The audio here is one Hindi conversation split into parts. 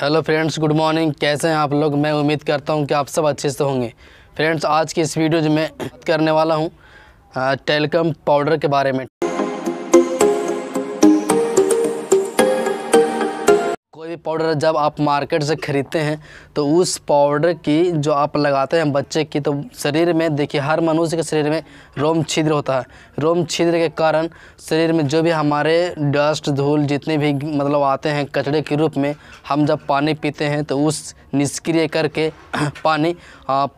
हेलो फ्रेंड्स गुड मॉर्निंग कैसे हैं आप लोग मैं उम्मीद करता हूं कि आप सब अच्छे से होंगे फ्रेंड्स आज की इस वीडियो में करने वाला हूं टेलकम पाउडर के बारे में पाउडर जब आप मार्केट से ख़रीदते हैं तो उस पाउडर की जो आप लगाते हैं बच्चे की तो शरीर में देखिए हर मनुष्य के शरीर में रोम छिद्र होता है रोम छिद्र के कारण शरीर में जो भी हमारे डस्ट धूल जितने भी मतलब आते हैं कचड़े के रूप में हम जब पानी पीते हैं तो उस निष्क्रिय करके पानी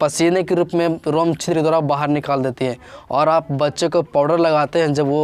पसीने के रूप में रोम छिद्र द्वारा बाहर निकाल देती है और आप बच्चे को पाउडर लगाते हैं जब वो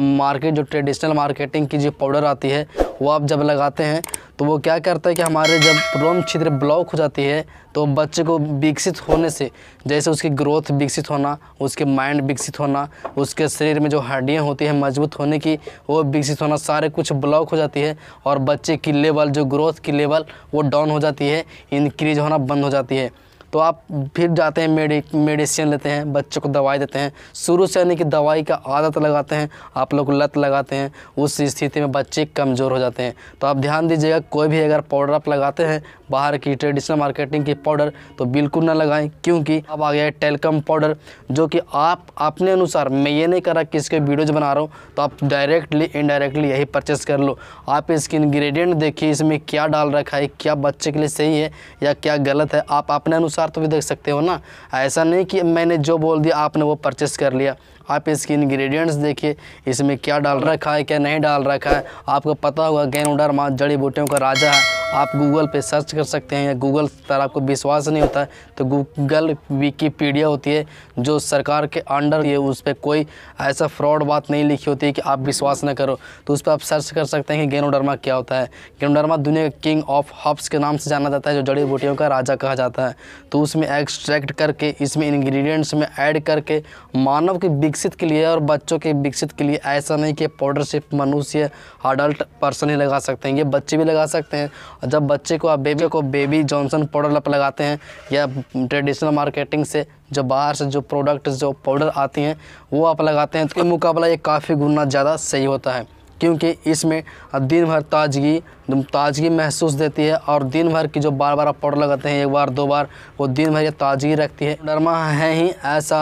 मार्केट जो ट्रेडिशनल मार्केटिंग की जो पाउडर आती है वो आप जब लगाते हैं तो वो क्या करता है कि हमारे जब रोम छिद्र ब्लॉक हो जाती है तो बच्चे को विकसित होने से जैसे उसकी ग्रोथ विकसित होना उसके माइंड विकसित होना उसके शरीर में जो हड्डियाँ होती हैं मजबूत होने की वो विकसित होना सारे कुछ ब्लॉक हो जाती है और बच्चे की लेवल जो ग्रोथ की लेवल वो डाउन हो जाती है इनक्रीज होना बंद हो जाती है तो आप फिर जाते हैं मेडि मेडिसिन लेते हैं बच्चों को दवाई देते हैं शुरू से यानी कि दवाई का आदत लगाते हैं आप लोग लत लगाते हैं उस स्थिति में बच्चे कमज़ोर हो जाते हैं तो आप ध्यान दीजिएगा कोई भी अगर पाउडर आप लगाते हैं बाहर की ट्रेडिशनल मार्केटिंग की पाउडर तो बिल्कुल ना लगाएं क्योंकि अब आ गया है टेलकम पाउडर जो कि आप अपने अनुसार मैं ये नहीं कर रहा कि इसके वीडियोज बना रहा हूँ तो आप डायरेक्टली इनडायरेक्टली यही परचेस कर लो आप इसके इन्ग्रीडियंट देखिए इसमें क्या डाल रखा है क्या बच्चे के लिए सही है या क्या गलत है आप अपने अनुसार तो भी देख सकते हो ना ऐसा नहीं कि मैंने जो बोल दिया आपने वो परचेस कर लिया आप इसके इंग्रेडिएंट्स देखिए इसमें क्या डाल रखा है क्या नहीं डाल रखा है आपको पता होगा गैन माँ जड़ी बूटियों का राजा है आप गूगल पे सर्च कर सकते हैं या गूगल पर आपको विश्वास नहीं होता तो गूगल विकीपीडिया होती है जो सरकार के अंडर ये उस पर कोई ऐसा फ्रॉड बात नहीं लिखी होती है कि आप विश्वास ना करो तो उस पर आप सर्च कर सकते हैं कि गेनोडर्मा क्या होता है गेनोडर्मा दुनिया का किंग ऑफ हब्स के नाम से जाना जाता है जो जड़ी बूटियों का राजा कहा जाता है तो उसमें एक्सट्रैक्ट करके इसमें इन्ग्रीडियंट्स में ऐड करके मानव के विकसित के लिए और बच्चों के विकसित के लिए ऐसा नहीं कि पाउडर सिर्फ मनुष्य अडल्ट पर्सन ही लगा सकते हैं ये बच्चे भी लगा सकते हैं जब बच्चे को आप बेबी को बेबी जॉनसन पाउडर लप लगाते हैं या ट्रेडिशनल मार्केटिंग से जो बाहर से जो प्रोडक्ट जो पाउडर आती हैं वो आप लगाते हैं तो मुकाबला ये काफ़ी गुना ज़्यादा सही होता है क्योंकि इसमें दिन भर ताजगी एकदम ताजगी महसूस देती है और दिन भर की जो बार बार आप पाउडर लगाते हैं एक बार दो बार वो दिन भर ये ताजगी रखती है डरमा है ही ऐसा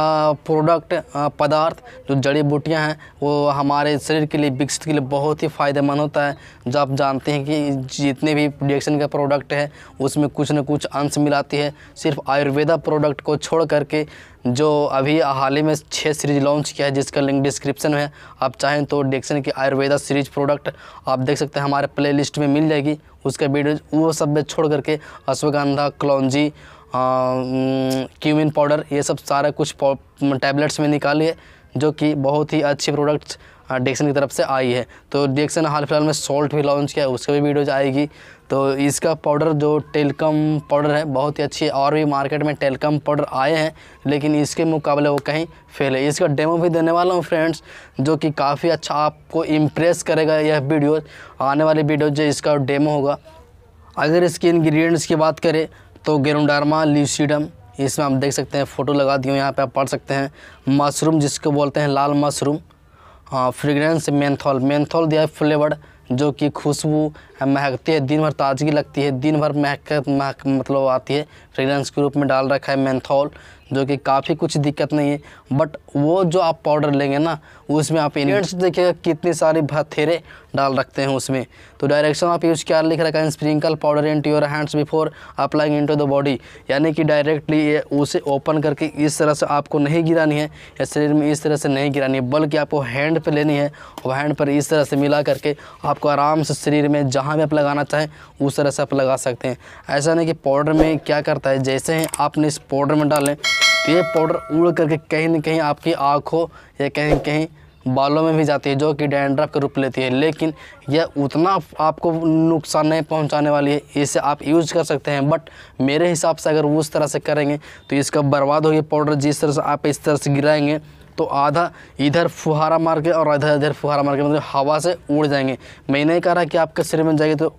प्रोडक्ट पदार्थ जो जड़ी बूटियाँ हैं वो हमारे शरीर के लिए विकसित के लिए बहुत ही फ़ायदेमंद होता है जो आप जानते हैं कि जितने भी प्रोडक्शन का प्रोडक्ट है उसमें कुछ ना कुछ अंश मिलाती है सिर्फ आयुर्वेदा प्रोडक्ट को छोड़ करके जो अभी हाल ही में छः सीरीज लॉन्च किया है जिसका लिंक डिस्क्रिप्शन में है आप चाहें तो डिक्शन की आयुर्वेदा सीरीज प्रोडक्ट आप देख सकते हैं हमारे प्लेलिस्ट में मिल जाएगी उसका वीडियो वो सब मैं छोड़ करके अश्वगंधा क्लौजी क्यूमिन पाउडर ये सब सारा कुछ टैबलेट्स में निकालिए जो कि बहुत ही अच्छे प्रोडक्ट्स डेक्सन हाँ, की तरफ से आई है तो डेक्सन हाल फिलहाल में सॉल्ट भी लॉन्च किया है उसका भी वीडियोज आएगी तो इसका पाउडर जो टेलकम पाउडर है बहुत ही अच्छी है और भी मार्केट में टेलकम पाउडर आए हैं लेकिन इसके मुकाबले वो कहीं फेल है इसका डेमो भी देने वाला हूँ फ्रेंड्स जो कि काफ़ी अच्छा आपको इम्प्रेस करेगा यह वीडियो आने वाली वीडियो जो इसका डेमो होगा अगर इसके इन्ग्रीडियंट्स की बात करें तो गेरुंडारमा ल्यूसीडम इसमें आप देख सकते हैं फ़ोटो लगा दिए यहाँ पर आप पढ़ सकते हैं मशरूम जिसको बोलते हैं लाल मशरूम फ्रेगरेंस मेंथॉल मेंथॉल दिया है फ्लेवर्ड जो कि खुशबू महकती है दिन भर ताजगी लगती है दिन भर महक महक मतलब आती है फ्रेगरेंस के रूप में डाल रखा है मेंथॉल जो कि काफ़ी कुछ दिक्कत नहीं है बट वो जो आप पाउडर लेंगे ना उसमें आप इंग्रेडिएंट्स देखिएगा कितनी सारी भथेरे डाल रखते हैं उसमें तो डायरेक्शन आप यूज़ क्या लिख रखा है sprinkle powder into your hands before applying into the body यानी कि डायरेक्टली ये उसे ओपन करके इस तरह से आपको नहीं गिरानी है या शरीर में इस तरह से नहीं गिरानी है बल्कि आपको हैंड पर लेनी है और हैंड पर इस तरह से मिला करके आपको आराम से शरीर में जहाँ भी आप लगाना चाहें उस तरह से आप लगा सकते हैं ऐसा नहीं कि पाउडर में क्या करता है जैसे ही आपने इस पाउडर में डालें तो ये पाउडर उड़ करके कहीं ना कहीं आपकी आँखों या कहीं कहीं बालों में भी जाती है जो कि डैंड्रफ का रूप लेती है लेकिन यह उतना आपको नुकसान नहीं पहुंचाने वाली है इसे आप यूज़ कर सकते हैं बट मेरे हिसाब से अगर उस तरह से करेंगे तो इसका बर्बाद होगी पाउडर जिस तरह से आप इस तरह से गिराएंगे तो आधा इधर फुहारा मार के और आधा इधर फुहारा मार के मतलब हवा से उड़ जाएंगे मैं नहीं कह रहा कि आपके शरीर में जाएगी तो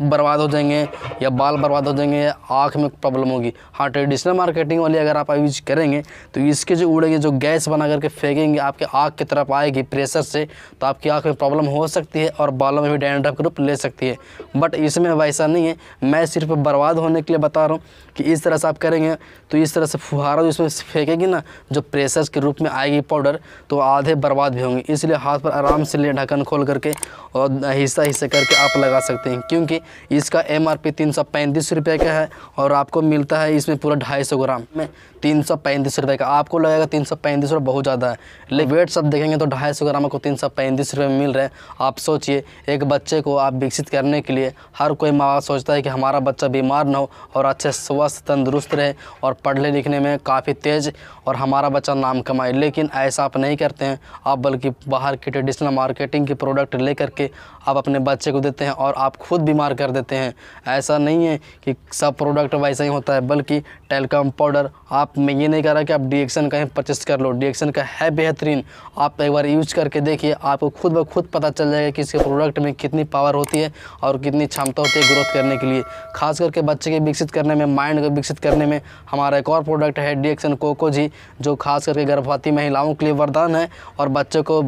बर्बाद हो जाएंगे या बाल बर्बाद हो जाएंगे या आँख में प्रॉब्लम होगी हाँ ट्रेडिशनल मार्केटिंग वाली अगर आप यूज करेंगे तो इसके जो उड़ेंगे जो गैस बना करके फेंकेंगे आपके आँख की तरफ आएगी प्रेशर से तो आपकी आँख में प्रॉब्लम हो सकती है और बालों में भी डैंड्रफ के रूप ले सकती है बट इसमें वैसा नहीं है मैं सिर्फ बर्बाद होने के लिए बता रहा हूँ कि इस तरह से आप करेंगे तो इस तरह से फुहारा जो इसमें फेंकेगी ना जो प्रेशर के रूप में आएगी पाउडर तो आधे बर्बाद भी होंगे इसलिए हाथ पर आराम से ले ढक्कन खोल करके और हिस्सा हिस्सा करके आप लगा सकते हैं क्यों क्योंकि इसका एम आर पी तीन सौ पैंतीस रुपये का है और आपको मिलता है इसमें पूरा ढाई सौ ग्राम में तीन सौ पैंतीस रुपये का आपको लगेगा तीन सौ पैंतीस रुपये बहुत ज़्यादा है लेकिन वेट सब देखेंगे तो ढाई सौ ग्राम को तीन सौ पैंतीस रुपये मिल रहे हैं आप सोचिए एक बच्चे को आप विकसित करने के लिए हर कोई माँ बाप सोचता है कि हमारा बच्चा बीमार ना हो और अच्छे स्वस्थ तंदुरुस्त रहे और पढ़ने लिखने में काफ़ी तेज़ और हमारा बच्चा नाम कमाए लेकिन ऐसा आप नहीं करते हैं आप बल्कि बाहर की ट्रेडिशनल मार्केटिंग के प्रोडक्ट ले करके आप अपने बच्चे को देते हैं और आप खुद बीमार कर देते हैं ऐसा नहीं है कि सब प्रोडक्ट वैसा ही होता है बल्कि टेलकॉम पाउडर आप मैं ये नहीं कह रहा कि आप डीएक्सन कहीं परचेस कर लो डीएक्सन का है बेहतरीन आप एक बार यूज करके देखिए आपको खुद ब खुद पता चल जाएगा कि इसके प्रोडक्ट में कितनी पावर होती है और कितनी क्षमता होती है ग्रोथ करने के लिए खास करके बच्चे के विकसित करने में माइंड को विकसित करने में हमारा एक और प्रोडक्ट है डीएक्सन कोको जी जो खास करके गर्भवती महिलाओं के लिए वरदान है और बच्चों को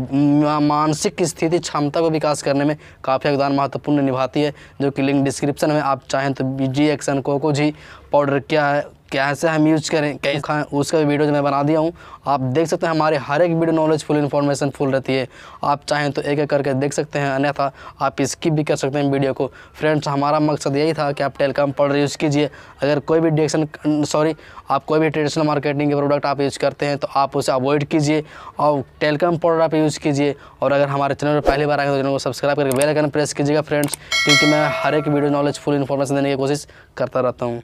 मानसिक स्थिति क्षमता को विकास करने में काफ़ी योगदान महत्वपूर्ण निभाती है जो कि लिंक डिस्क्रिप्शन में आप चाहें तो जी एक्शन कोकोजी कोको जी पाउडर क्या है कैसे हम यूज़ करें कैसे उसका भी वीडियो मैं बना दिया हूँ आप देख सकते हैं हमारे हर एक video knowledge full information full रहती है आप चाहें तो एक एक करके देख सकते हैं अन्यथा आप स्किप भी कर सकते हैं वीडियो को फ्रेंड्स हमारा मकसद यही था कि आप टेलीकॉम पाउडर यूज़ कीजिए अगर कोई भी डेक्शन सॉरी आप कोई भी ट्रेडिशनल मार्केटिंग के प्रोडक्ट आप यूज़ करते हैं तो आप उसे अवॉइड कीजिए और टेलीकॉम पाउडर आप यूज़ कीजिए और अगर हमारे चैनल पर पहली बार आए तो चैनल को सब्सक्राइब करके बेल आइकन प्रेस कीजिएगा फ्रेंड्स क्योंकि मैं हर एक वीडियो नॉलेज फुल इन्फॉर्मेशन देने की कोशिश करता रहता हूँ